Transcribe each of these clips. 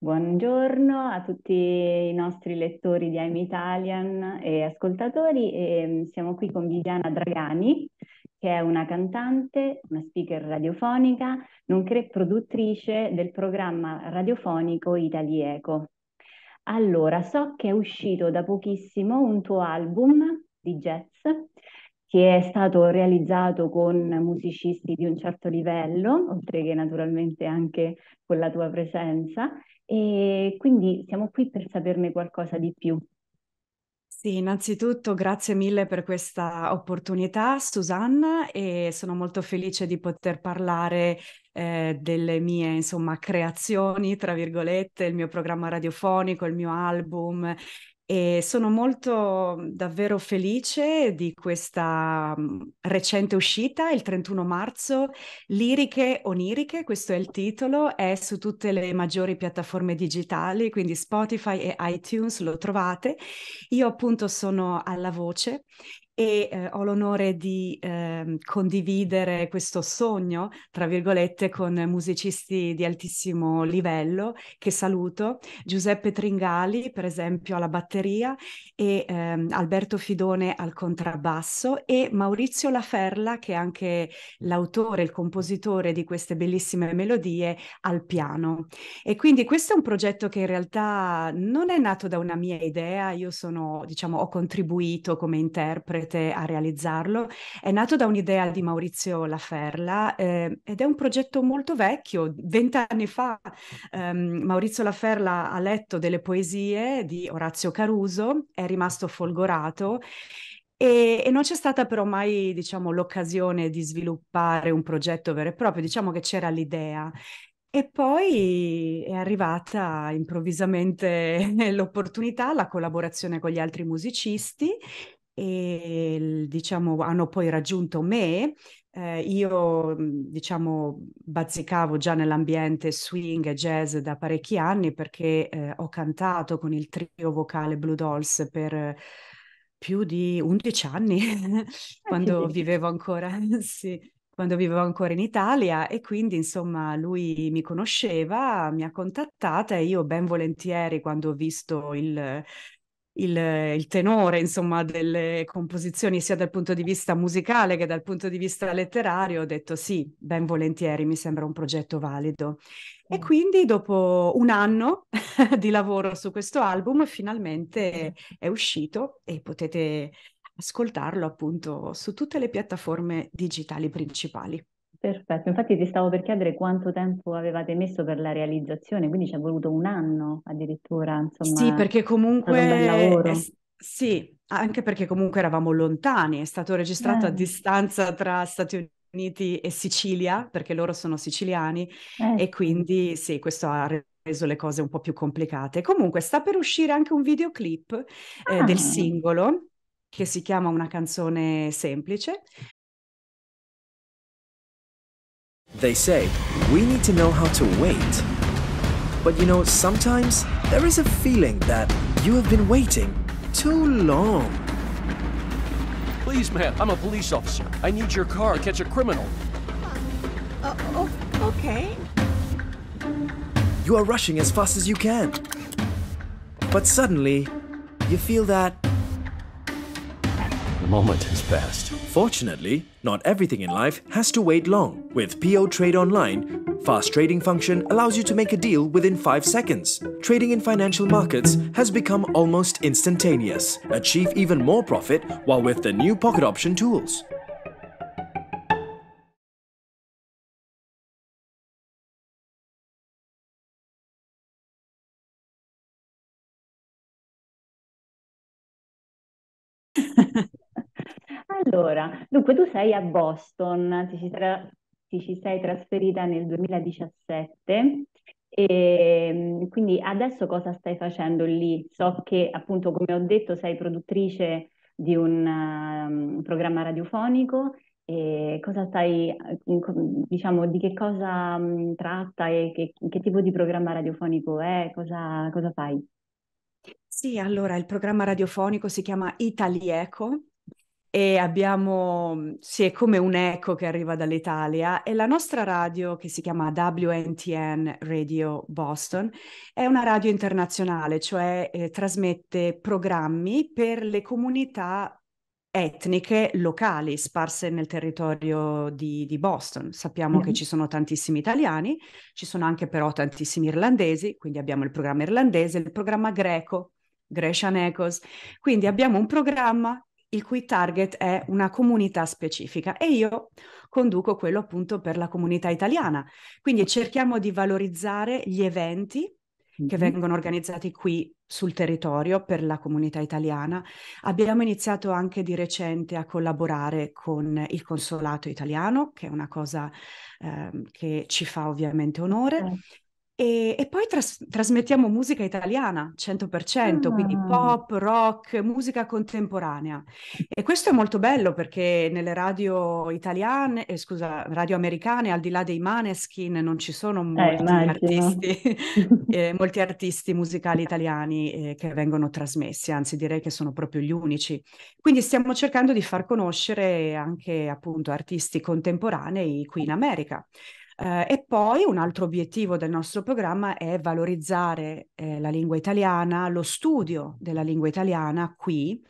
Buongiorno a tutti i nostri lettori di I'm Italian e ascoltatori. E ehm, siamo qui con Viviana Dragani, che è una cantante, una speaker radiofonica, nonché produttrice del programma radiofonico Italieco. Allora, so che è uscito da pochissimo un tuo album di jazz che è stato realizzato con musicisti di un certo livello, oltre che naturalmente anche con la tua presenza. E quindi siamo qui per saperne qualcosa di più. Sì, innanzitutto grazie mille per questa opportunità, Susanna, e sono molto felice di poter parlare eh, delle mie, insomma, creazioni, tra virgolette, il mio programma radiofonico, il mio album e sono molto mhmm, davvero felice di questa mhmm, recente uscita, il 31 marzo, Liriche Oniriche, questo è il titolo, è su tutte le maggiori piattaforme digitali, quindi Spotify e iTunes lo trovate. Io appunto sono alla voce e eh, ho l'onore di eh, condividere questo sogno, tra virgolette, con musicisti di altissimo livello che saluto, Giuseppe Tringali per esempio alla batteria e eh, Alberto Fidone al contrabbasso e Maurizio Laferla che è anche l'autore, il compositore di queste bellissime melodie al piano. E quindi questo è un progetto che in realtà non è nato da una mia idea, io sono, diciamo, ho contribuito come interprete riuscirete a realizzarlo, è nato da un'idea di Maurizio Laferla eh, ed è un progetto molto vecchio. Vent'anni fa ehm, Maurizio Laferla ha letto delle poesie di Orazio Caruso, è rimasto folgorato e, e, non c'è stata però mai, diciamo, l'occasione di sviluppare un progetto vero e proprio, diciamo che c'era l'idea. E poi è arrivata improvvisamente l'opportunità, la collaborazione con gli altri musicisti e diciamo, hanno poi raggiunto me. Eh, io diciamo, bazzicavo già nell'ambiente swing e jazz da parecchi anni perché eh, ho cantato con il trio vocale Blue Dolls per più di 11 anni ah, quando vivevo ancora sì, quando vivevo ancora in Italia e quindi insomma lui mi conosceva, mi ha contattata e io ben volentieri quando ho visto il, il, il tenore, insomma, delle composizioni sia dal punto di vista musicale che dal punto di vista letterario, ho detto sì, ben volentieri, mi sembra un progetto valido. E mm. quindi dopo un anno di lavoro su questo album finalmente è uscito e potete ascoltarlo appunto su tutte le piattaforme digitali principali. Perfetto, infatti ti stavo per chiedere quanto tempo avevate messo per la realizzazione, quindi ci è voluto un anno addirittura, Sì, insomma, è perché stato un bel comunque è sì, anche perché comunque eravamo lontani, è stato registrato a eh. distanza tra Stati Uniti e Sicilia, perché loro sono siciliani eh e quindi sì, questo ha reso le cose un po' più complicate. Comunque sta per uscire anche un videoclip eh, del ah. singolo che si chiama Una canzone semplice They say, we need to know how to wait. But you know, sometimes there is a feeling that you have been waiting too long. Please, ma'am, I'm a police officer. I need your car to catch a criminal. Uh, oh, okay. You are rushing as fast as you can. But suddenly, you feel that moment has passed. Fortunately, not everything in life has to wait long. With PO Trade Online, fast trading function allows you to make a deal within 5 seconds. Trading in financial markets has become almost instantaneous. Achieve even more profit while with the new pocket option tools. Allora, dunque tu sei a Boston, ti ci, tra- ti ci sei trasferita nel 2017 e ehm, quindi adesso cosa stai facendo lì? So che appunto, come ho detto, sei produttrice di un um, programma radiofonico e cosa stai, diciamo, di che cosa um, tratta e che, che, tipo di programma radiofonico è, cosa, cosa fai? Sì, allora il programma radiofonico si chiama Italieco e abbiamo, sì, è come un eco che arriva dall'Italia e la nostra radio che si chiama WNTN Radio Boston è una radio internazionale, cioè eh, trasmette programmi per le comunità etniche locali sparse nel territorio di, di Boston. Sappiamo mm-hmm. che ci sono tantissimi italiani, ci sono anche però tantissimi irlandesi, quindi abbiamo il programma irlandese, il programma greco, Grecian Echoes. Quindi abbiamo un programma il cui target è una comunità specifica e io conduco quello appunto per la comunità italiana. Quindi cerchiamo di valorizzare gli eventi che mm-hmm. vengono organizzati qui sul territorio per la comunità italiana. Abbiamo iniziato anche di recente a collaborare con il Consolato italiano, che è una cosa eh, che ci fa ovviamente onore. E, e poi tras- trasmettiamo musica italiana 100%, ah. quindi pop, rock, musica contemporanea. E questo è molto bello perché nelle radio italiane, eh, scusa, radio americane, al di là dei maneskin, non ci sono eh, molti, eh, artisti, eh, molti artisti, musicali italiani eh, che vengono trasmessi, anzi direi che sono proprio gli unici. Quindi stiamo cercando di far conoscere anche appunto artisti contemporanei qui in America. Eh, e poi un altro obiettivo del nostro programma è valorizzare eh, la lingua italiana, lo studio della lingua italiana qui.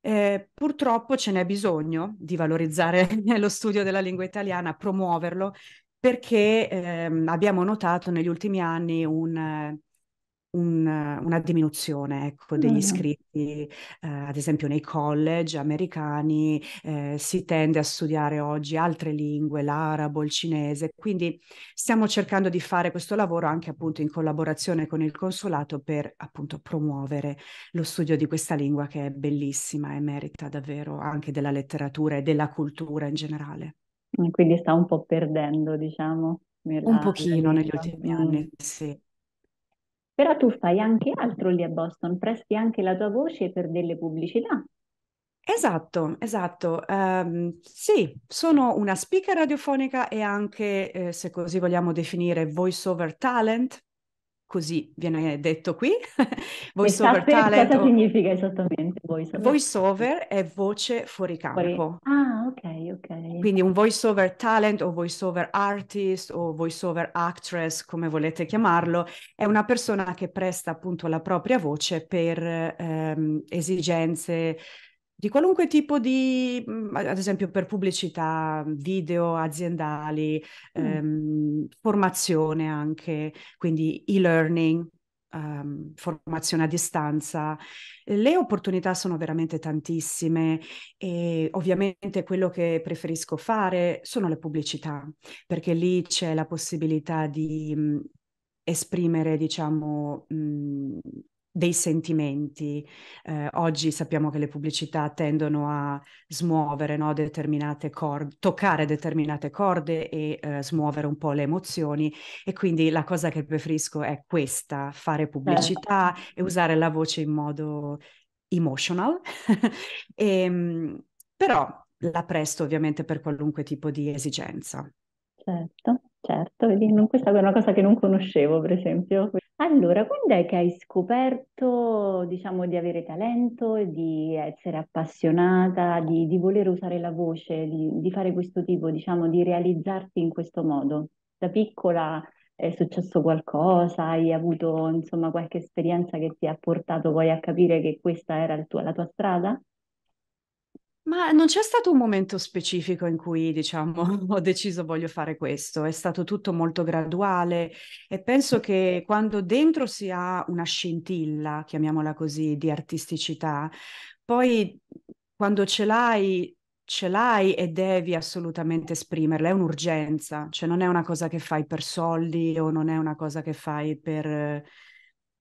Eh, purtroppo ce n'è bisogno di valorizzare lo studio della lingua italiana, promuoverlo, perché ehm, abbiamo notato negli ultimi anni un un, una diminuzione ecco, degli iscritti, eh, ad esempio nei college americani eh, si tende a studiare oggi altre lingue, l'arabo, il cinese, quindi stiamo cercando di fare questo lavoro anche appunto in collaborazione con il consolato per appunto promuovere lo studio di questa lingua che è bellissima e merita davvero anche della letteratura e della cultura in generale. Quindi sta un po' perdendo, diciamo. un pochino negli ultimi anni, sì. Però tu fai anche altro lì a Boston, presti anche la tua voce per delle pubblicità. Esatto, esatto. Um, sì, sono una speaker radiofonica e anche, eh, se così vogliamo definire, voice over talent, così viene detto qui. voice voiceover talent. Cosa o... significa esattamente over? Voice over è voce fuori campo. Fuori... Ah, ok, ok. Quindi un voice over talent o voice over artist o voice over actress, come volete chiamarlo, è una persona che presta appunto la propria voce per ehm, esigenze di qualunque tipo di, mhmm, ad esempio per pubblicità, video aziendali, mm. ehm, formazione anche, quindi e-learning, ehm, formazione a distanza. Le opportunità sono veramente tantissime e ovviamente quello che preferisco fare sono le pubblicità, perché lì c'è la possibilità di mhmm, esprimere, diciamo, mh, mhmm, dei sentimenti. Eh, oggi sappiamo che le pubblicità tendono a smuovere no, determinate corde, toccare determinate corde e eh, smuovere un po' le emozioni e quindi la cosa che preferisco è questa, fare pubblicità eh. e usare la voce in modo emotional. e, ehm, però la presto ovviamente per qualunque tipo di esigenza. Certo, certo, vedi, questa è una cosa che non conoscevo per esempio. Allora, quando è che hai scoperto, diciamo, di avere talento, di essere appassionata, di, di voler usare la voce, di, di fare questo tipo, diciamo, di realizzarti in questo modo? Da piccola è successo qualcosa, hai avuto, insomma, qualche esperienza che ti ha portato poi a capire che questa era il tuo- la tua strada? Ma non c'è stato un momento specifico in cui, diciamo, ho deciso voglio fare questo, è stato tutto molto graduale e penso che quando dentro si ha una scintilla, chiamiamola così, di artisticità, poi quando ce l'hai ce l'hai e devi assolutamente esprimerla, è un'urgenza, cioè non è una cosa che fai per soldi o non è una cosa che fai per,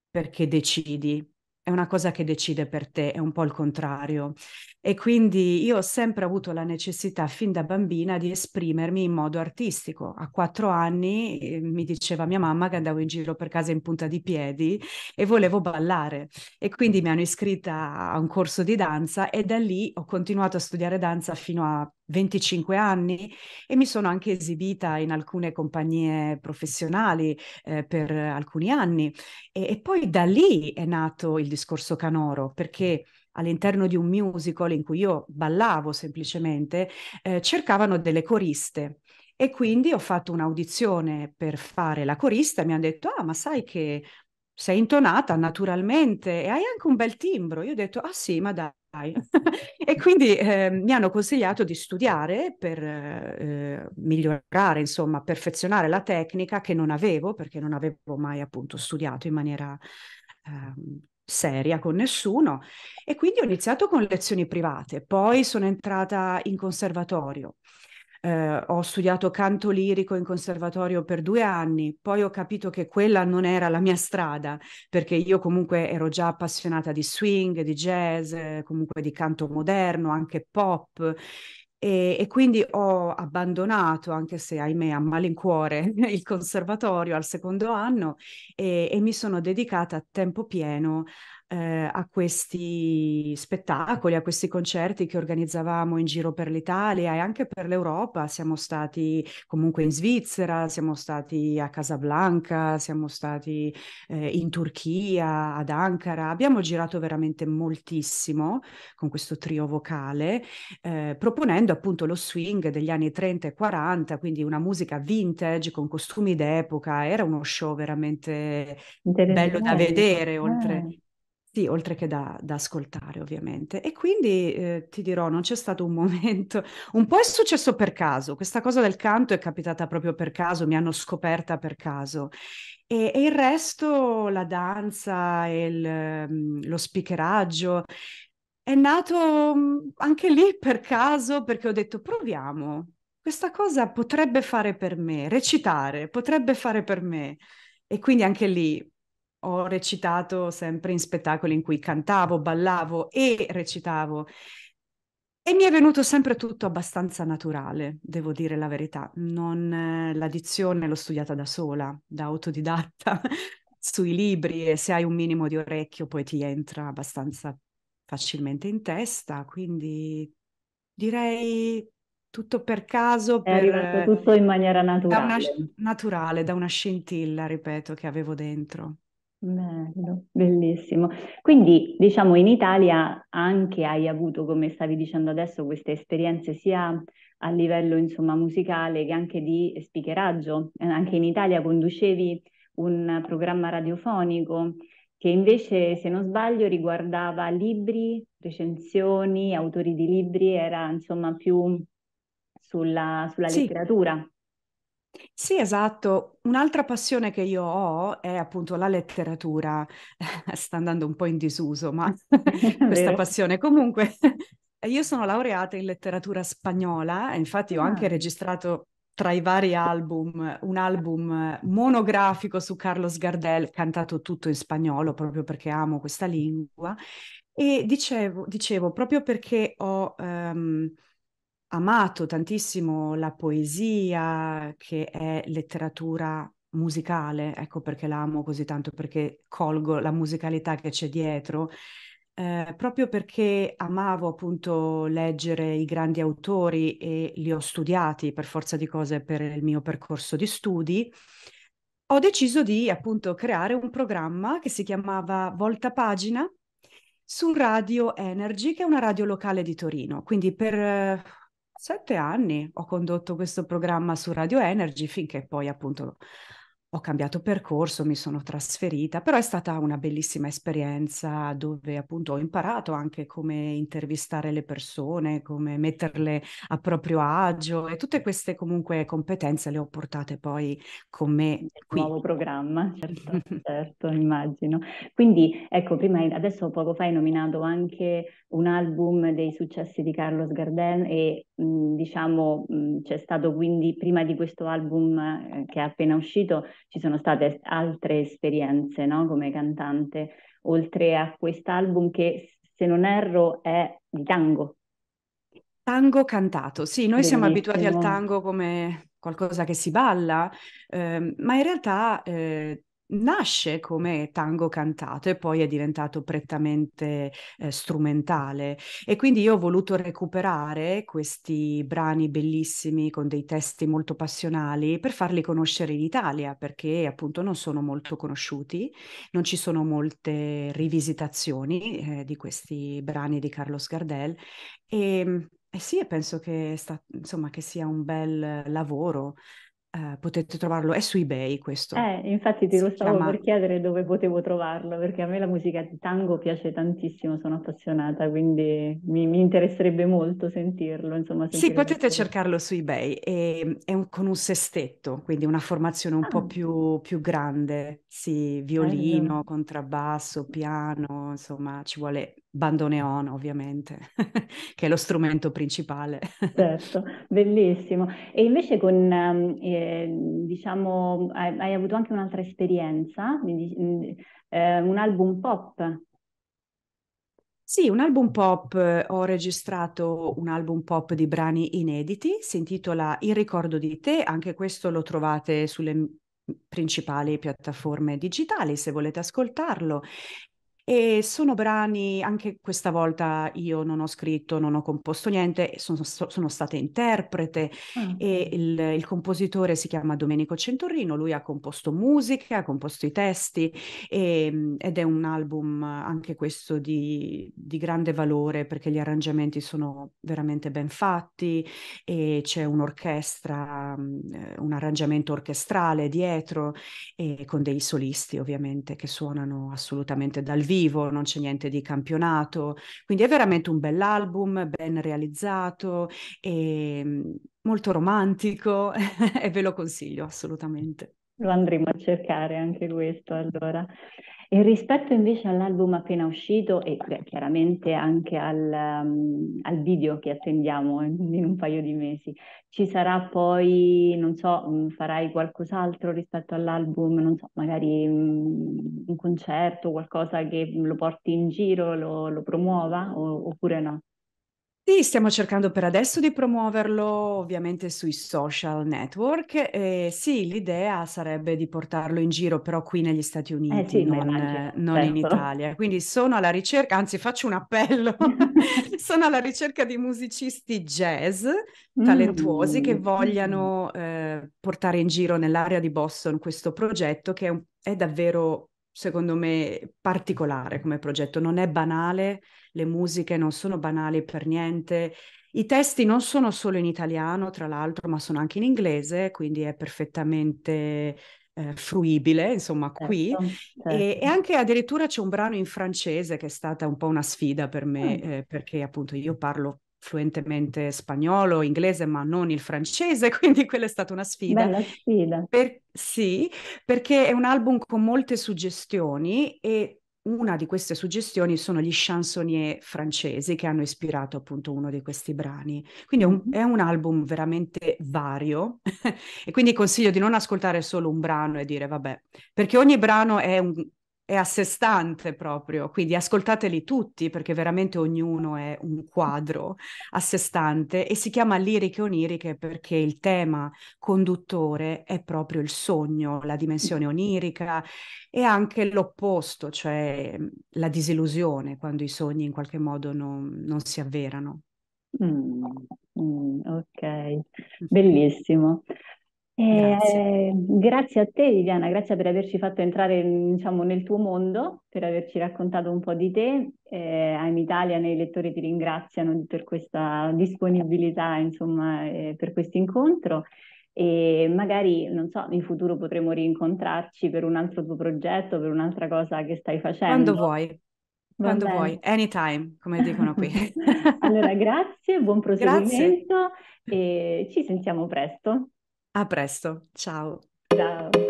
perché decidi, è una cosa che decide per te, è un po' il contrario. E quindi io ho sempre avuto la necessità, fin da bambina, di esprimermi in modo artistico. A quattro anni eh, mi diceva mia mamma che andavo in giro per casa in punta di piedi e volevo ballare. E quindi mi hanno iscritta a un corso di danza e da lì ho continuato a studiare danza fino a 25 anni e mi sono anche esibita in alcune compagnie professionali eh, per alcuni anni e, e, poi da lì è nato il discorso canoro perché all'interno di un musical in cui io ballavo semplicemente eh, cercavano delle coriste e quindi ho fatto un'audizione per fare la corista e mi hanno detto ah ma sai che sei intonata naturalmente e hai anche un bel timbro. Io ho detto, ah sì, ma dai, e quindi eh, mi hanno consigliato di studiare per eh, migliorare, insomma, perfezionare la tecnica che non avevo perché non avevo mai appunto studiato in maniera eh, seria con nessuno e quindi ho iniziato con lezioni private, poi sono entrata in conservatorio eh, ho studiato canto lirico in conservatorio per due anni, poi ho capito che quella non era la mia strada, perché io comunque ero già appassionata di swing, di jazz, comunque di canto moderno, anche pop. E, e, quindi ho abbandonato, anche se ahimè a malincuore, il conservatorio al secondo anno e, e mi sono dedicata a tempo pieno eh, a questi spettacoli, a questi concerti che organizzavamo in giro per l'Italia e anche per l'Europa. Siamo stati comunque in Svizzera, siamo stati a Casablanca, siamo stati eh, in Turchia, ad Ankara. Abbiamo girato veramente moltissimo con questo trio vocale, eh, proponendo appunto lo swing degli anni 30 e 40, quindi una musica vintage con costumi d'epoca. Era uno show veramente bello da vedere, oltre eh. Sì, oltre che da, da, ascoltare ovviamente. E quindi eh, ti dirò, non c'è stato un momento, un po' è successo per caso, questa cosa del canto è capitata proprio per caso, mi hanno scoperta per caso. E, e il resto, la danza, il, mm, lo speakeraggio, è nato mm, anche lì per caso perché ho detto proviamo, questa cosa potrebbe fare per me, recitare potrebbe fare per me. E quindi anche lì ho recitato sempre in spettacoli in cui cantavo, ballavo e recitavo. E mi è venuto sempre tutto abbastanza naturale, devo dire la verità. Non, eh, l'addizione l'ho studiata da sola, da autodidatta, sui libri e se hai un minimo di orecchio poi ti entra abbastanza facilmente in testa, quindi direi tutto per caso. È per, arrivato tutto in maniera naturale. Da una, naturale, da una scintilla, ripeto, che avevo dentro. Bello, bellissimo. Quindi, diciamo, in Italia anche hai avuto, come stavi dicendo adesso, queste esperienze sia a livello, insomma, musicale che anche di speakeraggio. Eh, anche in Italia conducevi un programma radiofonico che invece, se non sbaglio, riguardava libri, recensioni, autori di libri, era insomma più sulla, sulla Sì, letteratura. Sì, esatto. Un'altra passione che io ho è appunto la letteratura. Sta andando un po' in disuso, ma questa passione comunque. Io sono laureata in letteratura spagnola, infatti ho anche ah. registrato tra i vari album un album monografico su Carlos Gardel, cantato tutto in spagnolo proprio perché amo questa lingua. E dicevo, dicevo proprio perché ho... Um, amato tantissimo la poesia, che è letteratura musicale, ecco perché la amo così tanto, perché colgo la musicalità che c'è dietro, eh, proprio perché amavo appunto leggere i grandi autori e li ho studiati per forza di cose per il mio percorso di studi, ho deciso di appunto creare un programma che si chiamava Volta Pagina su Radio Energy, che è una radio locale di Torino. Quindi per sette anni ho condotto questo programma su Radio Energy finché poi appunto ho cambiato percorso, mi sono trasferita, però è stata una bellissima esperienza dove appunto ho imparato anche come intervistare le persone, come metterle a proprio agio e tutte queste comunque competenze le ho portate poi con me Il qui. Nuovo programma, certo, certo, immagino. Quindi ecco, prima, adesso poco fa hai nominato anche un album dei successi di Carlos Gardel e diciamo c'è stato quindi prima di questo album eh, che è appena uscito ci sono state altre esperienze no? come cantante, oltre a quest'album che se non erro è di tango. Tango cantato, sì, noi Benissimo. siamo abituati al tango come qualcosa che si balla, eh, ma in realtà eh, nasce come tango cantato e poi è diventato prettamente eh, strumentale e quindi io ho voluto recuperare questi brani bellissimi con dei testi molto passionali per farli conoscere in Italia perché appunto non sono molto conosciuti, non ci sono molte rivisitazioni eh, di questi brani di Carlos Gardel e ehm, eh sì, penso che, sta, insomma, che sia un bel lavoro eh, potete trovarlo, è su eBay questo. Eh, infatti ti lo stavo chiama... per chiedere dove potevo trovarlo, perché a me la musica di tango piace tantissimo, sono appassionata, quindi mi, mi interesserebbe molto sentirlo. Insomma, sì, potete cercarlo su eBay, e, è un, con un sestetto, quindi una formazione un ah. po' più, più, grande, sì, violino, Bello. contrabbasso, piano, insomma ci vuole bandoneon ovviamente, che è lo strumento principale. certo, bellissimo. E invece con, eh, diciamo, hai, hai, avuto anche un'altra esperienza, quindi, mm, eh, un album pop. Sì, un album pop, eh, ho registrato un album pop di brani inediti, si intitola Il ricordo di te, anche questo lo trovate sulle principali piattaforme digitali se volete ascoltarlo e sono brani, anche questa volta io non ho scritto, non ho composto niente, sono, sono stata interprete mm. e il, il, compositore si chiama Domenico Centorrino, lui ha composto musica, ha composto i testi e, ehm, ed è un album anche questo di, di grande valore perché gli arrangiamenti sono veramente ben fatti e c'è un'orchestra, mm, eh, un arrangiamento orchestrale dietro e con dei solisti ovviamente che suonano assolutamente dal vivo vivo, non c'è niente di campionato, quindi è veramente un bell'album, ben realizzato e ehm, molto romantico e ve lo consiglio assolutamente. Lo andremo a cercare anche questo allora. E rispetto invece all'album appena uscito e beh, chiaramente anche al, um, al, video che attendiamo in un paio di mesi, ci sarà poi, non so, mm, farai qualcos'altro rispetto all'album, non so, magari um, un concerto, qualcosa che lo porti in giro, lo, lo promuova o, oppure no? Sì, stiamo cercando per adesso di promuoverlo ovviamente sui social network. Eh, sì, l'idea sarebbe di portarlo in giro però qui negli Stati eh Uniti, eh sì, non, immagino, non in certo. Italia. Quindi sono alla ricerca, anzi faccio un appello, sono alla ricerca di musicisti jazz talentuosi mm. che vogliano eh, portare in giro nell'area di Boston questo progetto che è, un, è davvero, secondo me, particolare come progetto, non è banale le musiche non sono banali per niente. I testi non sono solo in italiano, tra l'altro, ma sono anche in inglese, quindi è perfettamente eh, fruibile, insomma, qui. certo. E, certo. e, anche addirittura c'è un brano in francese che è stata un po' una sfida per me, mm. eh, perché appunto io parlo fluentemente spagnolo, inglese, ma non il francese, quindi quella è stata una sfida. Bella sfida. Per, sì, perché è un album con molte suggestioni e una di queste suggestioni sono gli chansonnier francesi che hanno ispirato appunto uno di questi brani. Quindi è un, è un album veramente vario e quindi consiglio di non ascoltare solo un brano e dire vabbè, perché ogni brano è un, è a sé stante proprio, quindi ascoltateli tutti perché veramente ognuno è un quadro a sé stante e si chiama Liriche Oniriche perché il tema conduttore è proprio il sogno, la dimensione onirica e anche l'opposto, cioè mm, la disillusione quando i sogni in qualche modo non, non si avverano. Mm, mm, ok, mm-hmm. bellissimo. Grazie. Eh, grazie a te Viviana, grazie per averci fatto entrare diciamo, nel tuo mondo, per averci raccontato un po' di te. Eh, I'm Italia e i lettori ti ringraziano per questa disponibilità, insomma, eh, per questo incontro e magari, non so, in futuro potremo rincontrarci per un altro tuo progetto, per un'altra cosa che stai facendo. Quando vuoi. Quando vuoi, anytime, come dicono qui. allora, grazie, buon proseguimento grazie. e ci sentiamo presto. A presto, ciao. Ciao.